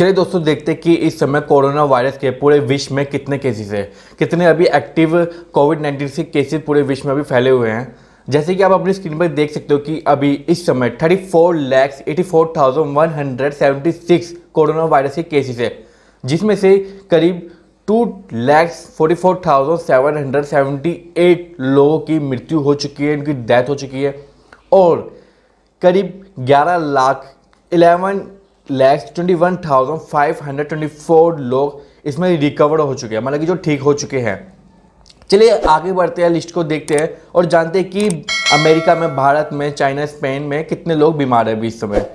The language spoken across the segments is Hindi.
चलिए दोस्तों देखते हैं कि इस समय कोरोना वायरस के पूरे विश्व में कितने केसेस हैं कितने अभी एक्टिव कोविड नाइन्टीन से केसेस पूरे विश्व में अभी फैले हुए हैं जैसे कि आप अपनी स्क्रीन पर देख सकते हो कि अभी इस समय thirty four lakhs eighty four thousand one hundred seventy six corona virus के केसेस है जिसमें से करीब two lakhs forty four thousand seven hundred seventy eight लोगों की मृत्यु हो चुकी है इनकी डेथ हो चुकी है और करीब ग्यारह lakh eleven lakhs twenty one thousand five hundred twenty four लोग इसमें रिकवर हो चुके हैं मतलब कि जो ठीक हो चुके हैं चलिए आगे बढ़ते हैं लिस्ट को देखते हैं और जानते हैं कि अमेरिका में भारत में चाइना स्पेन में कितने लोग बीमार हैं अभी इस समय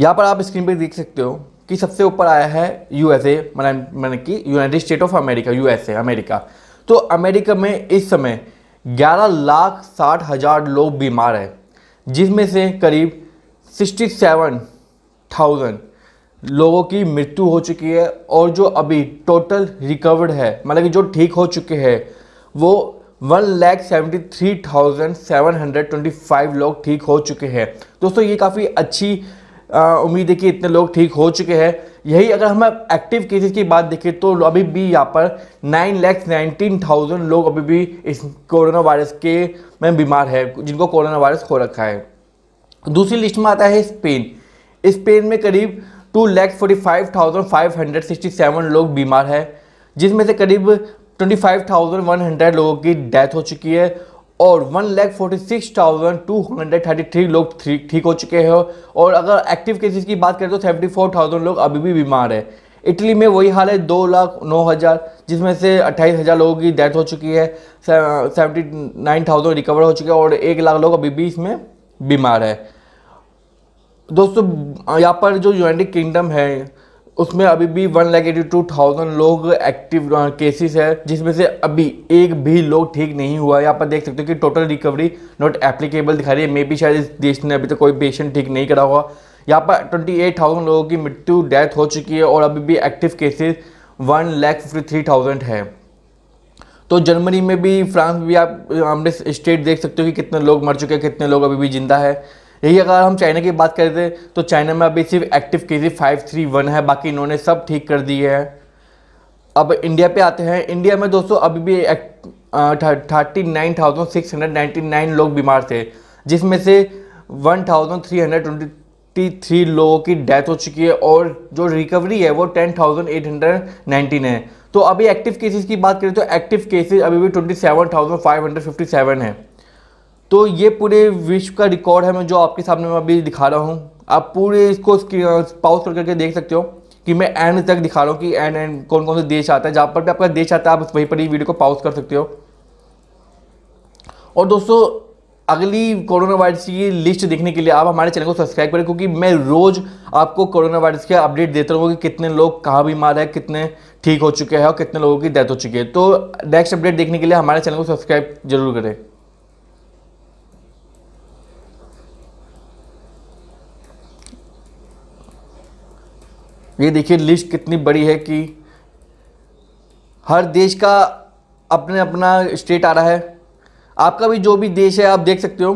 यहाँ पर आप स्क्रीन पर देख सकते हो कि सबसे ऊपर आया है यूएसए मैंने मैंने कि United State of America USA America तो अमेरिका में इस समय ग्यारह लाख साठ हज़ार लोग बीमार हैं जिसमें से करीब सिक्सटी सेवन थाउजेंड लोगों की मृत्यु हो चुकी है और जो अभी टोटल रिकवर्ड है मतलब कि जो ठीक हो चुके हैं वो one lakh seventy three thousand seven hundred twenty five लोग ठीक हो चुके हैं दोस्तों ये काफ़ी अच्छी उम्मीद है कि इतने लोग ठीक हो चुके हैं यही अगर हम एक्टिव केसेस की बात देखें तो अभी भी यहाँ पर नाइन लैक्स नाइनटीन थाउजेंड लोग अभी भी इस कोरोना वायरस के में बीमार है जिनको कोरोना वायरस हो रखा है दूसरी लिस्ट में आता है स्पेन स्पेन में करीब two lakh forty five thousand five hundred sixty seven लोग बीमार हैं जिसमें से करीब twenty five thousand one hundred लोगों की डेथ हो चुकी है और one lakh forty six thousand two hundred thirty three लोग ठीक हो चुके हैं और अगर एक्टिव केसेस की बात करें तो सेवेंटी फोर थाउजेंड लोग अभी भी बीमार है इटली में वही हाल है दो लाख नौ हज़ार जिसमें से अट्ठाईस हज़ार लोगों की डेथ हो चुकी है सेवेंटी नाइन थाउजेंड रिकवर हो चुके हैं और एक लाख लोग अभी भी इसमें बीमार है दोस्तों यहाँ पर जो यूनाइटेड किंगडम है उसमें अभी भी one lakh eighty two thousand लोग एक्टिव केसेस है जिसमें से अभी एक भी लोग ठीक नहीं हुआ है यहाँ पर देख सकते हो कि टोटल रिकवरी नॉट एप्लीकेबल दिखा रही है मे बी शायद इस देश ने अभी तक तो कोई पेशेंट ठीक नहीं करा हुआ यहाँ पर ट्वेंटी एट थाउजेंड लोगों की मृत्यु डेथ हो चुकी है और अभी भी active cases one lakh fifty three thousand है तो जर्मनी में भी फ्रांस में भी आप हमने स्टेट देख सकते हो कि कितने लोग मर चुके हैं कितने लोग अभी भी जिंदा है यही अगर हम चाइना की बात करें तो, तो चाइना में अभी सिर्फ active cases five three one है बाकी इन्होंने सब ठीक कर दिए हैं अब इंडिया पे आते हैं इंडिया में दोस्तों अभी भी thirty nine thousand six hundred ninety nine लोग बीमार थे जिसमें से one thousand three hundred twenty three लोगों की डेथ हो चुकी है और जो रिकवरी है वो ten thousand eight hundred nineteen है तो अभी एक्टिव केसेस की बात करें तो एक्टिव केसेस अभी भी 27,557 है तो ये पूरे विश्व का रिकॉर्ड है मैं जो आपके सामने मैं अभी दिखा रहा हूँ आप पूरे इसको पाउस कर करके देख सकते हो कि मैं एंड तक दिखा रहा हूँ कि एंड एंड कौन कौन से देश आता है जहाँ पर भी आपका देश आता है आप वहीं पर ही वीडियो को पाउस कर सकते हो और दोस्तों अगली कोरोना वायरस की लिस्ट देखने के लिए आप हमारे चैनल को सब्सक्राइब करें क्योंकि मैं रोज़ आपको कोरोना वायरस के अपडेट देता रहूँगा कि कितने लोग कहाँ बीमार है कितने ठीक हो चुके हैं और कितने लोगों की डेथ हो चुकी है तो नेक्स्ट अपडेट देखने के लिए हमारे चैनल को सब्सक्राइब जरूर करें ये देखिए लिस्ट कितनी बड़ी है कि हर देश का अपने अपना स्टेट आ रहा है आपका भी जो भी देश है आप देख सकते हो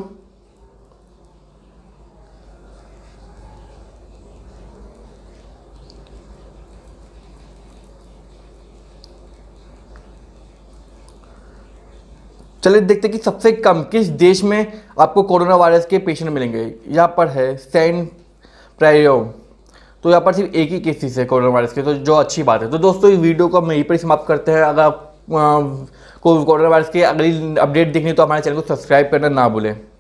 चलिए देखते हैं कि सबसे कम किस देश में आपको कोरोना वायरस के पेशेंट मिलेंगे यहाँ पर है सैन प्रायो तो यहाँ पर सिर्फ एक ही केसेस है कोरोना वायरस के तो जो अच्छी बात है तो दोस्तों इस वीडियो को हम यहीं पर समाप्त करते हैं अगर आप कोरोना वायरस की अगली अपडेट देखनी तो हमारे चैनल को सब्सक्राइब करना ना भूलें